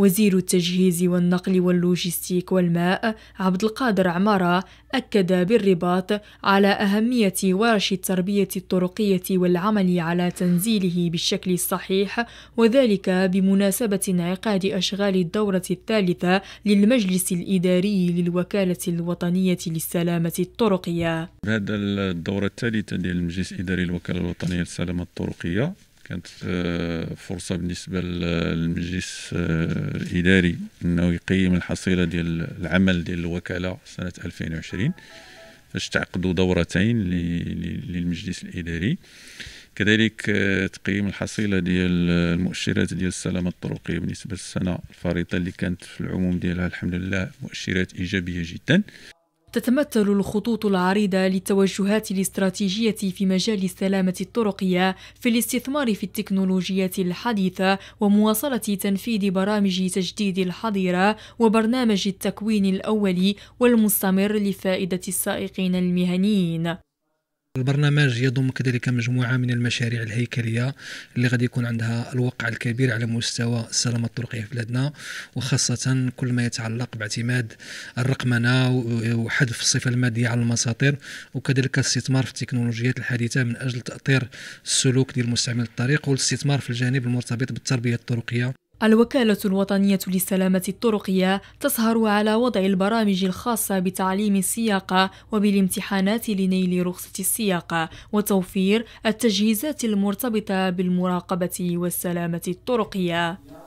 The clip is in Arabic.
وزير التجهيز والنقل واللوجستيك والماء عبد القادر عمارة أكد بالرباط على أهمية ورش التربية الطرقية والعمل على تنزيله بالشكل الصحيح وذلك بمناسبة انعقاد أشغال الدورة الثالثة للمجلس الإداري للوكالة الوطنية للسلامة الطرقية. هذا الدورة الثالثة للمجلس الإداري للوكالة الوطنية للسلامة الطرقية كانت آه، فرصة بالنسبة للمجلس آه، الإداري أنه يقيم الحصيلة ديال العمل ديال الوكالة سنة 2020 فاش تعقدوا دورتين للمجلس الإداري كذلك آه، تقييم الحصيلة ديال المؤشرات ديال السلامة الطرقية بالنسبة للسنة الفريطة اللي كانت في العموم ديالها الحمد لله مؤشرات إيجابية جدا تتمثل الخطوط العريضة للتوجهات الاستراتيجية في مجال السلامة الطرقية في الاستثمار في التكنولوجيات الحديثة ومواصلة تنفيذ برامج تجديد الحظيرة وبرنامج التكوين الأولي والمستمر لفائدة السائقين المهنيين البرنامج يضم كذلك مجموعة من المشاريع الهيكلية اللي غادي يكون عندها الوقع الكبير على مستوى السلامة الطرقية في بلادنا وخاصة كل ما يتعلق باعتماد الرقمنة وحذف الصفة المادية على المساطير وكذلك الاستثمار في التكنولوجيات الحديثة من أجل تأطير السلوك ديال مستعمل الطريق والاستثمار في الجانب المرتبط بالتربية الطرقية الوكالة الوطنية للسلامة الطرقية تسهر على وضع البرامج الخاصة بتعليم السياقة وبالامتحانات لنيل رخصة السياقة وتوفير التجهيزات المرتبطة بالمراقبة والسلامة الطرقية.